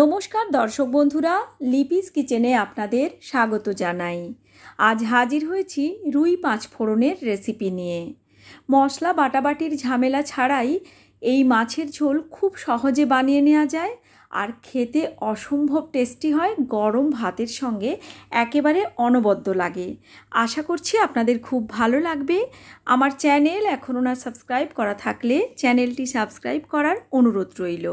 নমস্কার দর্শক বন্ধুরা লিপিস কিচেনে আপনাদের স্বাগত জানাই আজ হাজির হয়েছি রুই পাঁচ ফোড়নের রেসিপি নিয়ে মশলা বাটাবাটির ঝামেলা ছাড়াই এই মাছের ঝোল খুব সহজে বানিয়ে নেওয়া যায় আর খেতে অসম্ভব টেস্টি হয় গরম ভাতের সঙ্গে একেবারে অনবদ্য লাগে আশা করছি আপনাদের খুব ভালো লাগবে আমার চ্যানেল এখনও না সাবস্ক্রাইব করা থাকলে চ্যানেলটি সাবস্ক্রাইব করার অনুরোধ রইল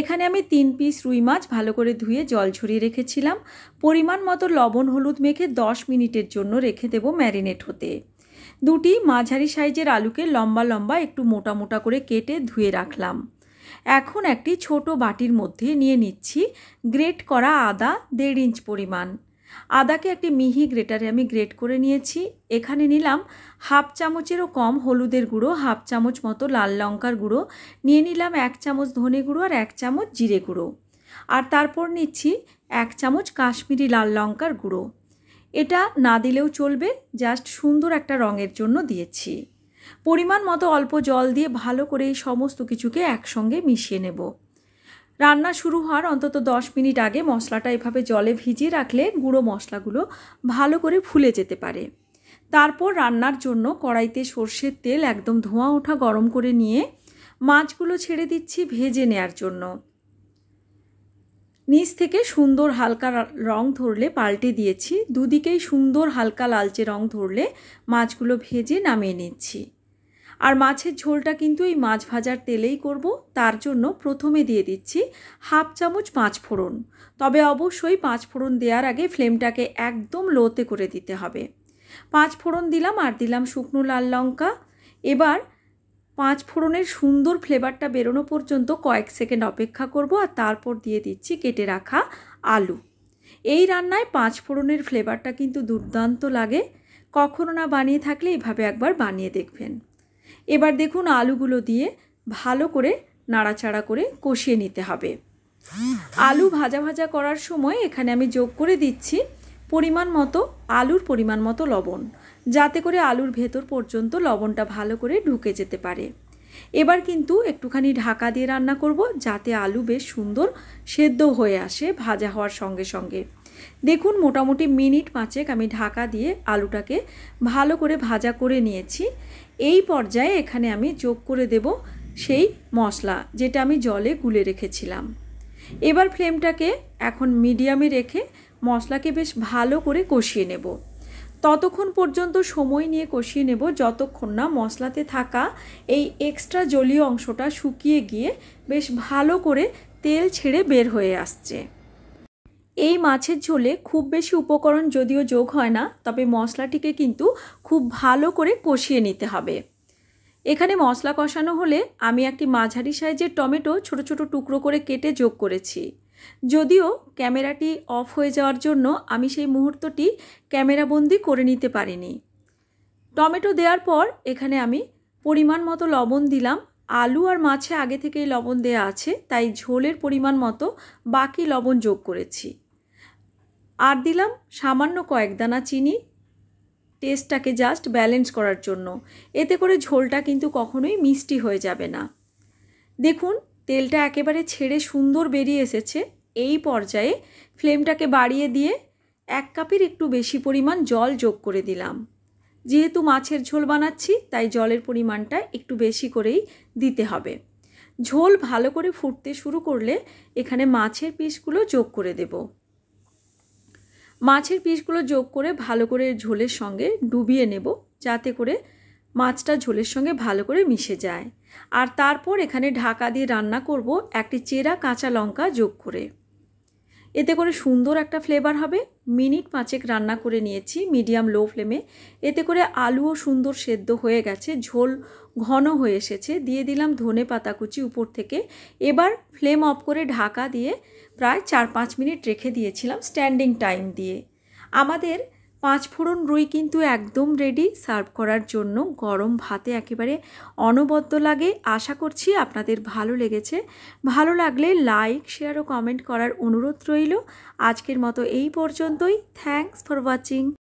এখানে আমি তিন পিস রুই মাছ ভালো করে ধুয়ে জল ঝরিয়ে রেখেছিলাম পরিমাণ মতো লবণ হলুদ মেখে দশ মিনিটের জন্য রেখে দেব ম্যারিনেট হতে দুটি মাঝারি সাইজের আলুকে লম্বা লম্বা একটু মোটা মোটা করে কেটে ধুয়ে রাখলাম এখন একটি ছোট বাটির মধ্যে নিয়ে নিচ্ছি গ্রেট করা আদা দেড় ইঞ্চ পরিমাণ আদাকে একটি মিহি গ্রেটারে আমি গ্রেট করে নিয়েছি এখানে নিলাম হাফ চামচেরও কম হলুদের গুঁড়ো হাফ চামচ মতো লাল লঙ্কার গুঁড়ো নিয়ে নিলাম এক চামচ ধনে গুঁড়ো আর এক চামচ জিরে গুঁড়ো আর তারপর নিচ্ছি এক চামচ কাশ্মীরি লাল লঙ্কার গুঁড়ো এটা না দিলেও চলবে জাস্ট সুন্দর একটা রঙের জন্য দিয়েছি পরিমাণ মতো অল্প জল দিয়ে ভালো করে এই সমস্ত কিছুকে একসঙ্গে মিশিয়ে নেব রান্না শুরু হওয়ার অন্তত দশ মিনিট আগে মশলাটা এভাবে জলে ভিজিয়ে রাখলে গুঁড়ো মশলাগুলো ভালো করে ফুলে যেতে পারে তারপর রান্নার জন্য কড়াইতে সর্ষের তেল একদম ধোঁয়া ওঠা গরম করে নিয়ে মাছগুলো ছেড়ে দিচ্ছি ভেজে নেয়ার জন্য নিচ থেকে সুন্দর হালকা রং ধরলে পাল্টে দিয়েছি দুদিকেই সুন্দর হালকা লালচে রং ধরলে মাছগুলো ভেজে নামিয়ে নিচ্ছি আর মাছের ঝোলটা কিন্তু এই মাছ ভাজার তেলেই করব তার জন্য প্রথমে দিয়ে দিচ্ছি হাফ চামচ পাঁচ ফোড়ন তবে অবশ্যই পাঁচ ফোড়ন দেওয়ার আগে ফ্লেমটাকে একদম লোতে করে দিতে হবে পাঁচ ফোড়ন দিলাম আর দিলাম শুকনো লাল লঙ্কা এবার পাঁচ ফোড়নের সুন্দর ফ্লেভারটা বেরোনো পর্যন্ত কয়েক সেকেন্ড অপেক্ষা করব আর তারপর দিয়ে দিচ্ছি কেটে রাখা আলু এই রান্নায় পাঁচ ফোড়নের ফ্লেভারটা কিন্তু দুর্দান্ত লাগে কখনো না বানিয়ে থাকলে এভাবে একবার বানিয়ে দেখবেন এবার দেখুন আলুগুলো দিয়ে ভালো করে নাড়াচাড়া করে কষিয়ে নিতে হবে আলু ভাজা ভাজা করার সময় এখানে আমি যোগ করে দিচ্ছি পরিমাণ মতো আলুর পরিমাণ মতো লবণ যাতে করে আলুর ভেতর পর্যন্ত লবণটা ভালো করে ঢুকে যেতে পারে এবার কিন্তু একটুখানি ঢাকা দিয়ে রান্না করব যাতে আলু বেশ সুন্দর সেদ্ধ হয়ে আসে ভাজা হওয়ার সঙ্গে সঙ্গে দেখুন মোটামুটি মিনিট পাঁচেক আমি ঢাকা দিয়ে আলুটাকে ভালো করে ভাজা করে নিয়েছি এই পর্যায়ে এখানে আমি যোগ করে দেব সেই মশলা যেটা আমি জলে গুলে রেখেছিলাম এবার ফ্লেমটাকে এখন মিডিয়ামে রেখে মশলাকে বেশ ভালো করে কষিয়ে নেব ততক্ষণ পর্যন্ত সময় নিয়ে কষিয়ে নেব যতক্ষণ না মশলাতে থাকা এই এক্সট্রা জলীয় অংশটা শুকিয়ে গিয়ে বেশ ভালো করে তেল ছেড়ে বের হয়ে আসছে এই মাছের ঝোলে খুব বেশি উপকরণ যদিও যোগ হয় না তবে মশলাটিকে কিন্তু খুব ভালো করে কষিয়ে নিতে হবে এখানে মশলা কষানো হলে আমি একটি মাঝারি সাইজের টমেটো ছোট ছোট টুকরো করে কেটে যোগ করেছি যদিও ক্যামেরাটি অফ হয়ে যাওয়ার জন্য আমি সেই মুহূর্তটি ক্যামেরাবন্দি করে নিতে পারিনি টমেটো দেওয়ার পর এখানে আমি পরিমাণ মতো লবণ দিলাম আলু আর মাছে আগে থেকেই লবণ দেয়া আছে তাই ঝোলের পরিমাণ মতো বাকি লবণ যোগ করেছি আর দিলাম সামান্য কয়েক দানা চিনি টেস্টটাকে জাস্ট ব্যালেন্স করার জন্য এতে করে ঝোলটা কিন্তু কখনোই মিষ্টি হয়ে যাবে না দেখুন তেলটা একেবারে ছেড়ে সুন্দর বেরিয়ে এসেছে এই পর্যায়ে ফ্লেমটাকে বাড়িয়ে দিয়ে এক কাপের একটু বেশি পরিমাণ জল যোগ করে দিলাম যেহেতু মাছের ঝোল বানাচ্ছি তাই জলের পরিমাণটা একটু বেশি করেই দিতে হবে ঝোল ভালো করে ফুটতে শুরু করলে এখানে মাছের পিসগুলো যোগ করে দেবো মাছের পিসগুলো যোগ করে ভালো করে ঝোলের সঙ্গে ডুবিয়ে নেব যাতে করে মাছটা ঝোলের সঙ্গে ভালো করে মিশে যায় আর তারপর এখানে ঢাকা দিয়ে রান্না করব একটি চেরা কাঁচা লঙ্কা যোগ করে এতে করে সুন্দর একটা ফ্লেভার হবে মিনিট পাঁচেক রান্না করে নিয়েছি মিডিয়াম লো ফ্লেমে এতে করে আলুও সুন্দর সেদ্ধ হয়ে গেছে ঝোল ঘন হয়ে এসেছে দিয়ে দিলাম ধনে পাতা কুচি উপর থেকে এবার ফ্লেম অফ করে ঢাকা দিয়ে প্রায় চার পাঁচ মিনিট রেখে দিয়েছিলাম স্ট্যান্ডিং টাইম দিয়ে আমাদের পাঁচ ফোড়ন রুই কিন্তু একদম রেডি সার্ভ করার জন্য গরম ভাতে একেবারে অনবদ্য লাগে আশা করছি আপনাদের ভালো লেগেছে ভালো লাগলে লাইক শেয়ার ও কমেন্ট করার অনুরোধ রইল আজকের মতো এই পর্যন্তই থ্যাংকস ফর ওয়াচিং